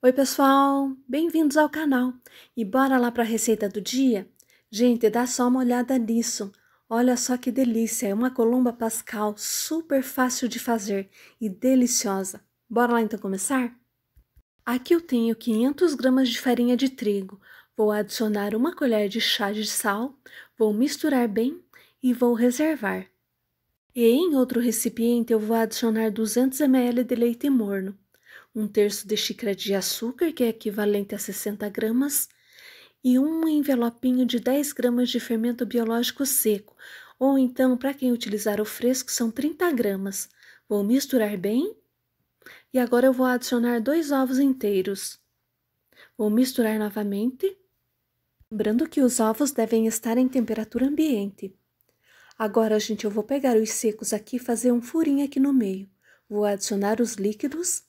Oi, pessoal! Bem-vindos ao canal e bora lá para a receita do dia? Gente, dá só uma olhada nisso. Olha só que delícia! É uma colomba pascal super fácil de fazer e deliciosa. Bora lá então começar? Aqui eu tenho 500 gramas de farinha de trigo. Vou adicionar uma colher de chá de sal, vou misturar bem e vou reservar. E em outro recipiente eu vou adicionar 200 ml de leite morno um terço de xícara de açúcar, que é equivalente a 60 gramas, e um envelopinho de 10 gramas de fermento biológico seco, ou então, para quem utilizar o fresco, são 30 gramas. Vou misturar bem e agora eu vou adicionar dois ovos inteiros. Vou misturar novamente, lembrando que os ovos devem estar em temperatura ambiente. Agora, gente, eu vou pegar os secos aqui e fazer um furinho aqui no meio. Vou adicionar os líquidos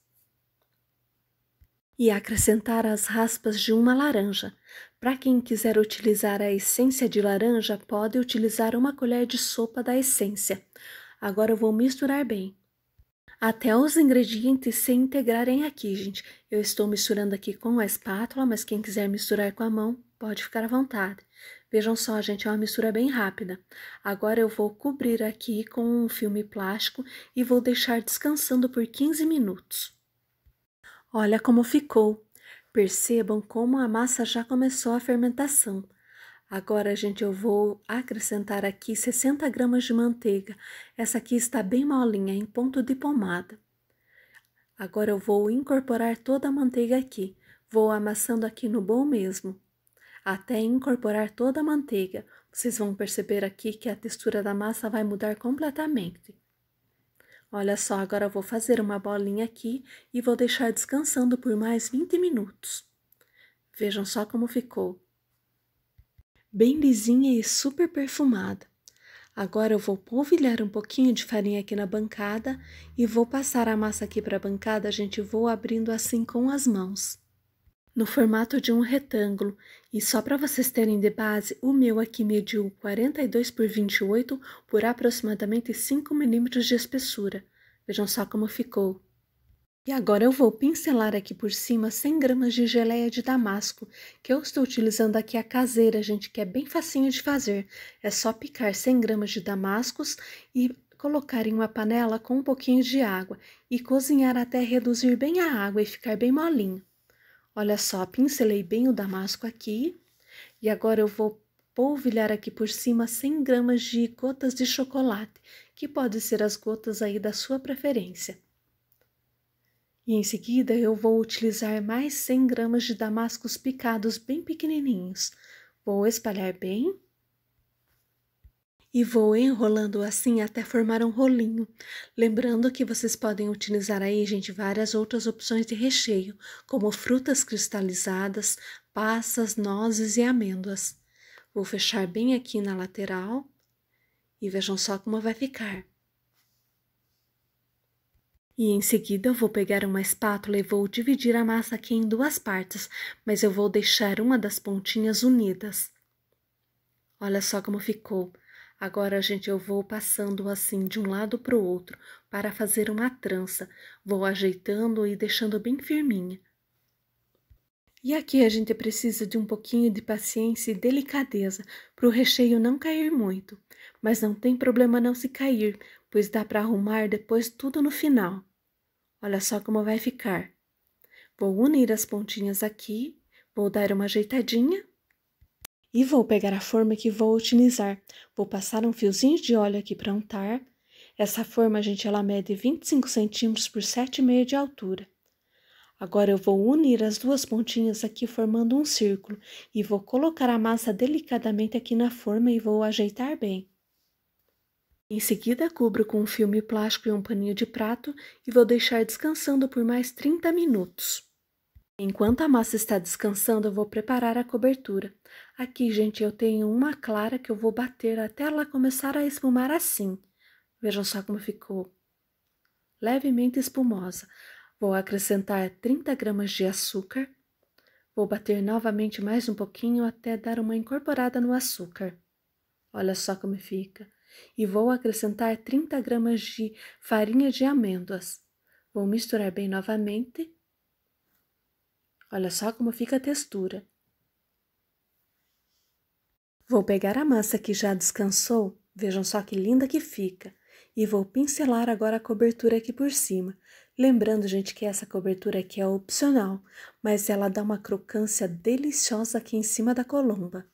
e acrescentar as raspas de uma laranja. Para quem quiser utilizar a essência de laranja, pode utilizar uma colher de sopa da essência. Agora eu vou misturar bem. Até os ingredientes se integrarem aqui, gente. Eu estou misturando aqui com a espátula, mas quem quiser misturar com a mão, pode ficar à vontade. Vejam só, gente, é uma mistura bem rápida. Agora eu vou cobrir aqui com um filme plástico e vou deixar descansando por 15 minutos. Olha como ficou. Percebam como a massa já começou a fermentação. Agora, gente, eu vou acrescentar aqui 60 gramas de manteiga. Essa aqui está bem molinha, em ponto de pomada. Agora eu vou incorporar toda a manteiga aqui. Vou amassando aqui no bom mesmo, até incorporar toda a manteiga. Vocês vão perceber aqui que a textura da massa vai mudar completamente. Olha só, agora vou fazer uma bolinha aqui e vou deixar descansando por mais 20 minutos. Vejam só como ficou. Bem lisinha e super perfumada. Agora eu vou polvilhar um pouquinho de farinha aqui na bancada e vou passar a massa aqui para a bancada, A gente, vou abrindo assim com as mãos no formato de um retângulo e só para vocês terem de base, o meu aqui mediu 42 por 28 por aproximadamente 5 milímetros de espessura. Vejam só como ficou. E agora eu vou pincelar aqui por cima 100 gramas de geleia de damasco, que eu estou utilizando aqui a caseira, gente, que é bem facinho de fazer. É só picar 100 gramas de damascos e colocar em uma panela com um pouquinho de água e cozinhar até reduzir bem a água e ficar bem molinho. Olha só, pincelei bem o damasco aqui e agora eu vou polvilhar aqui por cima 100 gramas de gotas de chocolate, que pode ser as gotas aí da sua preferência. E em seguida eu vou utilizar mais 100 gramas de damascos picados bem pequenininhos. Vou espalhar bem e vou enrolando assim até formar um rolinho. Lembrando que vocês podem utilizar aí, gente, várias outras opções de recheio, como frutas cristalizadas, passas, nozes e amêndoas. Vou fechar bem aqui na lateral e vejam só como vai ficar. E em seguida eu vou pegar uma espátula e vou dividir a massa aqui em duas partes, mas eu vou deixar uma das pontinhas unidas. Olha só como ficou. Agora, gente, eu vou passando assim de um lado para o outro para fazer uma trança. Vou ajeitando e deixando bem firminha. E aqui a gente precisa de um pouquinho de paciência e delicadeza para o recheio não cair muito. Mas não tem problema não se cair, pois dá para arrumar depois tudo no final. Olha só como vai ficar. Vou unir as pontinhas aqui, vou dar uma ajeitadinha e vou pegar a forma que vou utilizar. Vou passar um fiozinho de óleo aqui para untar. Essa forma, gente, ela mede 25 centímetros por 7,5 de altura. Agora eu vou unir as duas pontinhas aqui formando um círculo e vou colocar a massa delicadamente aqui na forma e vou ajeitar bem. Em seguida, cubro com um filme plástico e um paninho de prato e vou deixar descansando por mais 30 minutos. Enquanto a massa está descansando, eu vou preparar a cobertura. Aqui, gente, eu tenho uma clara que eu vou bater até ela começar a espumar assim. Vejam só como ficou. Levemente espumosa. Vou acrescentar 30 gramas de açúcar. Vou bater novamente mais um pouquinho até dar uma incorporada no açúcar. Olha só como fica. E vou acrescentar 30 gramas de farinha de amêndoas. Vou misturar bem novamente Olha só como fica a textura. Vou pegar a massa que já descansou, vejam só que linda que fica, e vou pincelar agora a cobertura aqui por cima. Lembrando, gente, que essa cobertura aqui é opcional, mas ela dá uma crocância deliciosa aqui em cima da colomba.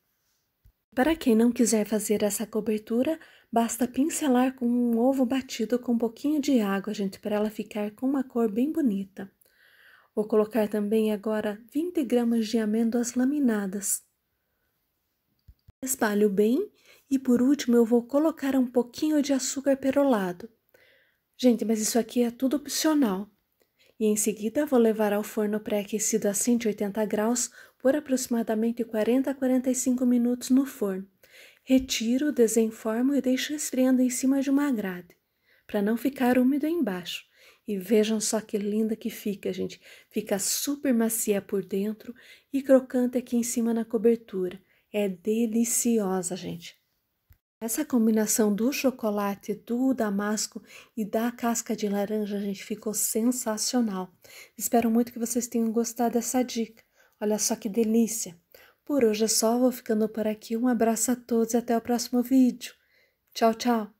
Para quem não quiser fazer essa cobertura, basta pincelar com um ovo batido com um pouquinho de água, gente, para ela ficar com uma cor bem bonita. Vou colocar também agora 20 gramas de amêndoas laminadas. Espalho bem e por último eu vou colocar um pouquinho de açúcar perolado. Gente, mas isso aqui é tudo opcional. E em seguida vou levar ao forno pré-aquecido a 180 graus por aproximadamente 40 a 45 minutos no forno. Retiro, desenformo e deixo esfriando em cima de uma grade, para não ficar úmido embaixo. E vejam só que linda que fica, gente. Fica super macia por dentro e crocante aqui em cima na cobertura. É deliciosa, gente. Essa combinação do chocolate, do damasco e da casca de laranja, gente, ficou sensacional. Espero muito que vocês tenham gostado dessa dica. Olha só que delícia. Por hoje é só, vou ficando por aqui. Um abraço a todos e até o próximo vídeo. Tchau, tchau.